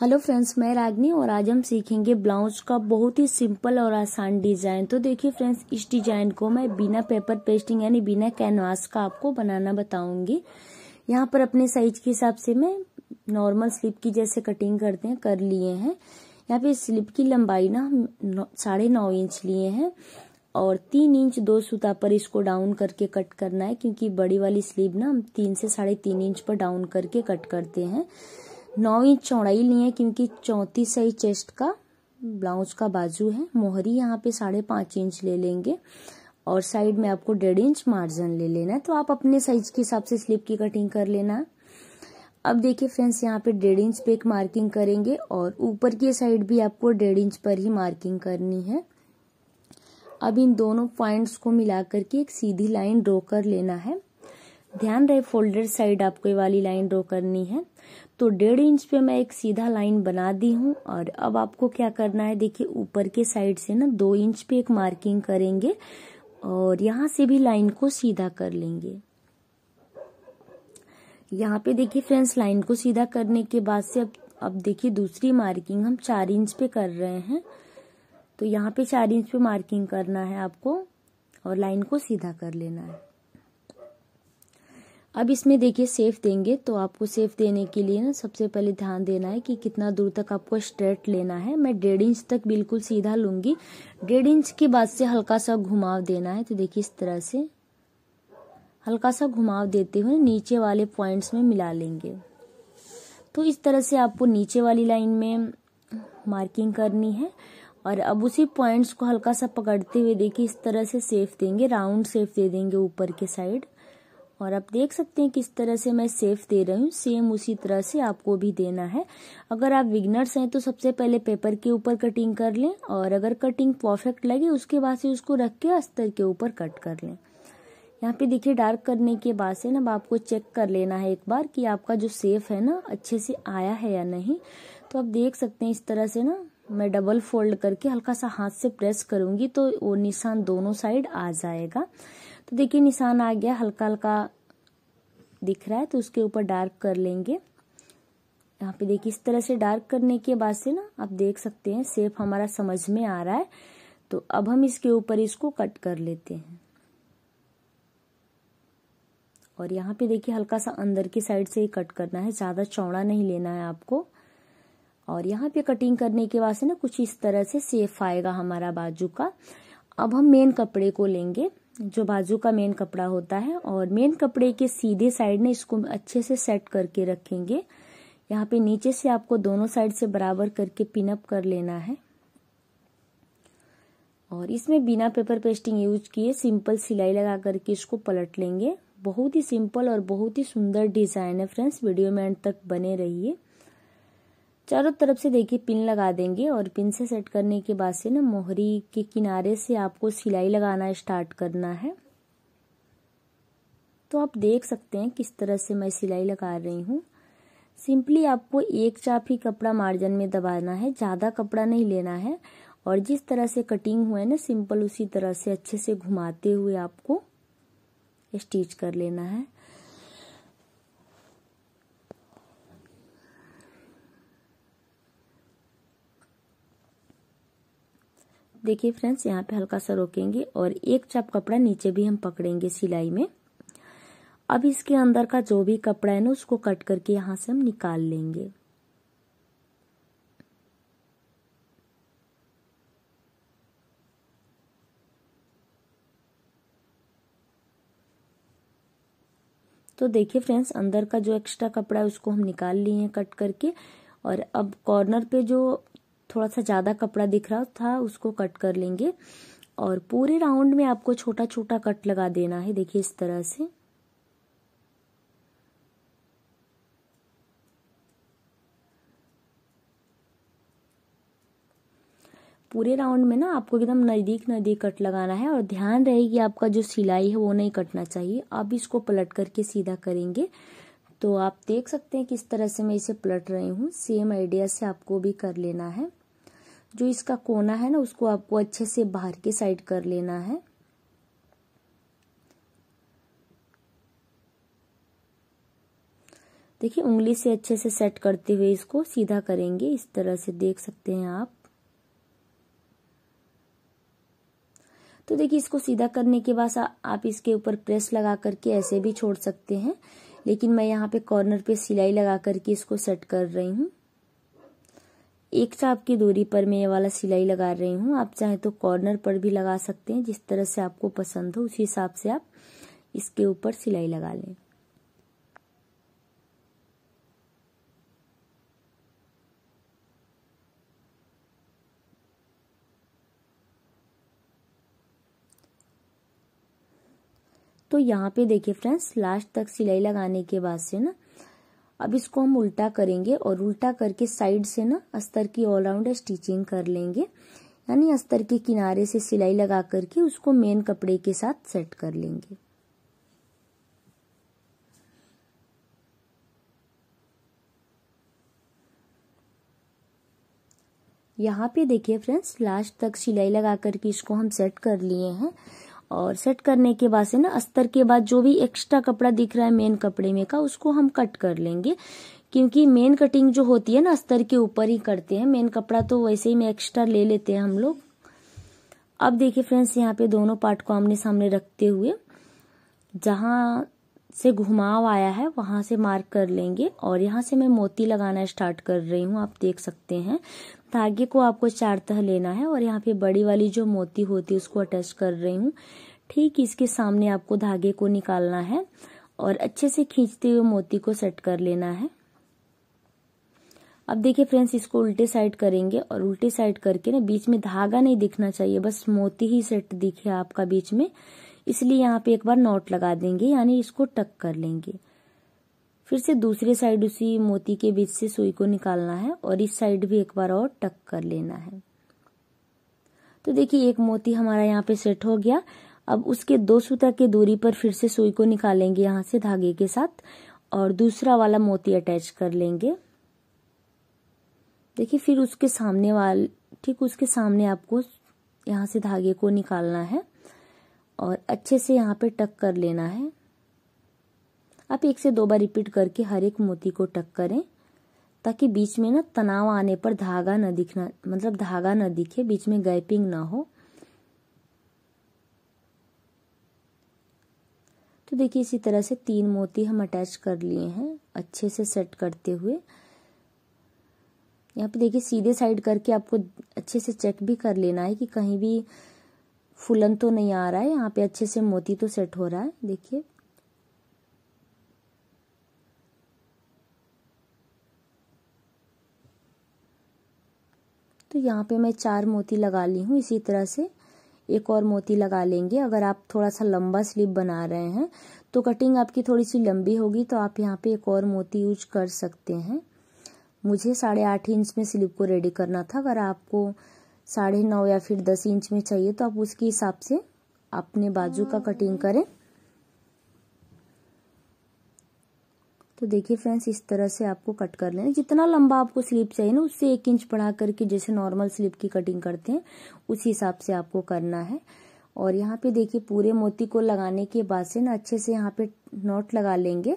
hello friends मैं रागनी और आज हम सीखेंगे ब्लाउज का बहुत ही सिंपल और आसान डिजाइन तो देखिए फ्रेंड्स इस डिजाइन को मैं बिना पेपर पेस्टिंग यानी बिना कैनवास का आपको बनाना बताऊंगी यहाँ पर अपने साइज के हिसाब से मैं नॉर्मल स्लिप की जैसे कटिंग करते हैं कर लिए हैं यहाँ पे स्लिप की लंबाई ना साढ़े नौ इंच लिए हैं और तीन इंच दो सूता पर इसको डाउन करके कट करना है क्योंकि बड़ी वाली स्लीव ना हम तीन से साढ़े तीन इंच पर डाउन करके कट करते हैं नौ इंच चौड़ाई ली है क्योंकि चौंतीस साइज चेस्ट का ब्लाउज का बाजू है मोहरी यहाँ पे साढ़े पांच इंच ले लेंगे और साइड में आपको डेढ़ इंच मार्जिन ले लेना है तो आप अपने साइज के हिसाब से स्लिप की कटिंग कर लेना अब देखिए फ्रेंड्स यहाँ पे डेढ़ इंच पे एक मार्किंग करेंगे और ऊपर की साइड भी आपको डेढ़ इंच पर ही मार्किंग करनी है अब इन दोनों पॉइंट्स को मिला करके एक सीधी लाइन ड्रॉ कर लेना है ध्यान रहे फोल्डर साइड आपको ये वाली लाइन ड्रॉ करनी है तो डेढ़ इंच पे मैं एक सीधा लाइन बना दी हूँ और अब आपको क्या करना है देखिए ऊपर के साइड से ना दो इंच पे एक मार्किंग करेंगे और यहाँ से भी लाइन को सीधा कर लेंगे यहाँ पे देखिए फ्रेंड्स लाइन को सीधा करने के बाद से अब अब देखिए दूसरी मार्किंग हम चार इंच पे कर रहे हैं तो यहाँ पे चार इंच पे मार्किंग करना है आपको और लाइन को सीधा कर लेना है अब इसमें देखिए सेफ देंगे तो आपको सेफ देने के लिए ना सबसे पहले ध्यान देना है कि कितना दूर तक आपको स्ट्रेट लेना है मैं डेढ़ इंच तक बिल्कुल सीधा लूंगी डेढ़ इंच के बाद से हल्का सा घुमाव देना है तो देखिए इस तरह से हल्का सा घुमाव देते हुए नीचे वाले पॉइंट्स में मिला लेंगे तो इस तरह से आपको नीचे वाली लाइन में मार्किंग करनी है और अब उसी पॉइंट्स को हल्का सा पकड़ते हुए देखिए इस तरह से सेफ देंगे राउंड सेफ दे देंगे ऊपर के साइड और आप देख सकते हैं किस तरह से मैं सेफ दे रही हूँ सेम उसी तरह से आपको भी देना है अगर आप विगनर्स हैं तो सबसे पहले पेपर के ऊपर कटिंग कर लें और अगर कटिंग परफेक्ट लगे उसके बाद से उसको रख के अस्तर के ऊपर कट कर लें यहाँ पे देखिए डार्क करने के बाद से ना आपको चेक कर लेना है एक बार कि आपका जो सेफ है ना अच्छे से आया है या नहीं तो आप देख सकते हैं इस तरह से ना मैं डबल फोल्ड करके हल्का सा हाथ से प्रेस करूंगी तो वो निशान दोनों साइड आ जाएगा तो देखिए निशान आ गया हल्का हल्का दिख रहा है तो उसके ऊपर डार्क कर लेंगे यहाँ पे देखिए इस तरह से डार्क करने के बाद से ना आप देख सकते हैं सेप हमारा समझ में आ रहा है तो अब हम इसके ऊपर इसको कट कर लेते हैं और यहाँ पे देखिए हल्का सा अंदर की साइड से ही कट करना है ज़्यादा चौड़ा नहीं लेना है आपको और यहाँ पे कटिंग करने के बाद से ना कुछ इस तरह से सेफ आएगा हमारा बाजू का अब हम मेन कपड़े को लेंगे जो बाजू का मेन कपड़ा होता है और मेन कपड़े के सीधे साइड ने इसको अच्छे से सेट करके रखेंगे यहाँ पे नीचे से आपको दोनों साइड से बराबर करके पिनअप कर लेना है और इसमें बिना पेपर पेस्टिंग यूज किए सिंपल सिलाई लगा करके इसको पलट लेंगे बहुत ही सिंपल और बहुत ही सुंदर डिज़ाइन है फ्रेंड्स वीडियो में एंड तक बने रहिए चारों तरफ से देखिए पिन लगा देंगे और पिन से सेट करने के बाद से ना मोहरी के किनारे से आपको सिलाई लगाना स्टार्ट करना है तो आप देख सकते हैं किस तरह से मैं सिलाई लगा रही हूँ सिंपली आपको एक चाप ही कपड़ा मार्जिन में दबाना है ज़्यादा कपड़ा नहीं लेना है और जिस तरह से कटिंग हुआ है ना सिंपल उसी तरह से अच्छे से घुमाते हुए आपको स्टिच कर लेना है देखिए फ्रेंड्स यहाँ पे हल्का सा रोकेंगे और एक चाप कपड़ा नीचे भी हम पकड़ेंगे सिलाई में अब इसके अंदर का जो भी कपड़ा है ना उसको कट करके यहाँ से हम निकाल लेंगे तो देखिए फ्रेंड्स अंदर का जो एक्स्ट्रा कपड़ा है उसको हम निकाल लिए हैं कट करके और अब कॉर्नर पे जो थोड़ा सा ज़्यादा कपड़ा दिख रहा था उसको कट कर लेंगे और पूरे राउंड में आपको छोटा छोटा कट लगा देना है देखिए इस तरह से पूरे राउंड में ना आपको एकदम नज़दीक नज़दीक कट लगाना है और ध्यान रहे कि आपका जो सिलाई है वो नहीं कटना चाहिए अब इसको पलट करके सीधा करेंगे तो आप देख सकते हैं किस तरह से मैं इसे पलट रही हूँ सेम आइडिया से आपको भी कर लेना है जो इसका कोना है ना उसको आपको अच्छे से बाहर के साइड कर लेना है देखिए उंगली से अच्छे से सेट करते हुए इसको सीधा करेंगे इस तरह से देख सकते हैं आप तो देखिए इसको सीधा करने के बाद आप इसके ऊपर प्रेस लगा करके ऐसे भी छोड़ सकते हैं लेकिन मैं यहाँ पे कॉर्नर पे सिलाई लगा करके इसको सेट कर रही हूँ एक साफ तो की दूरी पर मैं ये वाला सिलाई लगा रही हूँ आप चाहे तो कॉर्नर पर भी लगा सकते हैं जिस तरह से आपको पसंद हो उसी हिसाब से आप इसके ऊपर सिलाई लगा लें तो यहाँ पे देखिए फ्रेंड्स लास्ट तक सिलाई लगाने के बाद से ना अब इसको हम उल्टा करेंगे और उल्टा करके साइड से ना अस्तर की ऑलराउंड स्टिचिंग कर लेंगे यानी अस्तर के किनारे से सिलाई लगा करके उसको मेन कपड़े के साथ सेट कर लेंगे यहाँ पे देखिए फ्रेंड्स लास्ट तक सिलाई लगा करके इसको हम सेट कर लिए हैं और सेट करने के बाद से ना अस्तर के बाद जो भी एक्स्ट्रा कपड़ा दिख रहा है मेन कपड़े में का उसको हम कट कर लेंगे क्योंकि मेन कटिंग जो होती है ना अस्तर के ऊपर ही करते हैं मेन कपड़ा तो वैसे ही में एक्स्ट्रा ले लेते हैं हम लोग अब देखिए फ्रेंड्स यहाँ पे दोनों पार्ट को आमने सामने रखते हुए जहाँ से घुमाव आया है वहां से मार्क कर लेंगे और यहाँ से मैं मोती लगाना स्टार्ट कर रही हूँ आप देख सकते हैं धागे को आपको चार तह लेना है और यहाँ पे बड़ी वाली जो मोती होती है उसको अटैच कर रही हूँ ठीक इसके सामने आपको धागे को निकालना है और अच्छे से खींचते हुए मोती को सेट कर लेना है अब देखिए फ्रेंड्स इसको उल्टे साइड करेंगे और उल्टे साइड करके ना बीच में धागा नहीं दिखना चाहिए बस मोती ही सेट दिखे आपका बीच में इसलिए यहाँ पे एक बार नॉट लगा देंगे यानी इसको टक कर लेंगे फिर से दूसरे साइड उसी मोती के बीच से सुई को निकालना है और इस साइड भी एक बार और टक कर लेना है तो देखिए एक मोती हमारा यहाँ पे सेट हो गया अब उसके दो सूता की दूरी पर फिर से सुई को निकालेंगे यहाँ से धागे के साथ और दूसरा वाला मोती अटैच कर लेंगे देखिए फिर उसके सामने वाल ठीक उसके सामने आपको यहाँ से धागे को निकालना है और अच्छे से यहाँ पे टक कर लेना है आप एक से दो बार रिपीट करके हर एक मोती को टक करें ताकि बीच में ना तनाव आने पर धागा न दिखना मतलब धागा न दिखे बीच में गैपिंग ना हो तो देखिए इसी तरह से तीन मोती हम अटैच कर लिए हैं अच्छे से सेट करते हुए यहाँ पे देखिए सीधे साइड करके आपको अच्छे से चेक भी कर लेना है कि कहीं भी फुलन तो नहीं आ रहा है यहाँ पे अच्छे से मोती तो सेट हो रहा है देखिए तो यहाँ पे मैं चार मोती लगा ली हूँ इसी तरह से एक और मोती लगा लेंगे अगर आप थोड़ा सा लंबा स्लीप बना रहे हैं तो कटिंग आपकी थोड़ी सी लंबी होगी तो आप यहाँ पे एक और मोती यूज कर सकते हैं मुझे साढ़े आठ इंच में स्लीप को रेडी करना था अगर आपको साढ़े नौ या फिर दस इंच में चाहिए तो आप उसके हिसाब से अपने बाजू का कटिंग करें तो देखिए फ्रेंड्स इस तरह से आपको कट कर लेना जितना लंबा आपको स्लीप चाहिए ना उससे एक इंच बढ़ा करके जैसे नॉर्मल स्लीप की कटिंग करते हैं उसी हिसाब से आपको करना है और यहाँ पे देखिए पूरे मोती को लगाने के बाद से ना अच्छे से यहाँ पे नॉट लगा लेंगे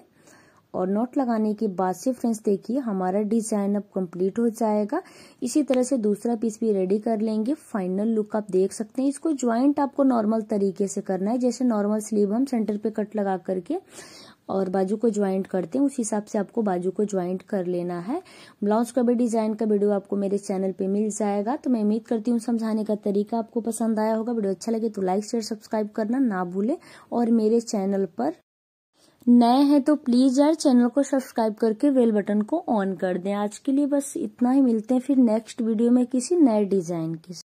और नॉट लगाने के बाद से फ्रेंड्स देखिए हमारा डिज़ाइन अब कंप्लीट हो जाएगा इसी तरह से दूसरा पीस भी रेडी कर लेंगे फाइनल लुक आप देख सकते हैं इसको ज्वाइंट आपको नॉर्मल तरीके से करना है जैसे नॉर्मल स्लीव हम सेंटर पे कट लगा करके और बाजू को ज्वाइंट करते हैं उस हिसाब से आपको बाजू को ज्वाइंट कर लेना है ब्लाउज का भी डिजाइन का वीडियो आपको मेरे चैनल पे मिल जाएगा तो मैं उम्मीद करती हूँ समझाने का तरीका आपको पसंद आया होगा वीडियो अच्छा लगे तो लाइक शेयर सब्सक्राइब करना ना भूले और मेरे चैनल पर नए हैं तो प्लीज यार चैनल को सब्सक्राइब करके बेल बटन को ऑन कर दें आज के लिए बस इतना ही मिलते हैं फिर नेक्स्ट वीडियो में किसी नए डिजाइन के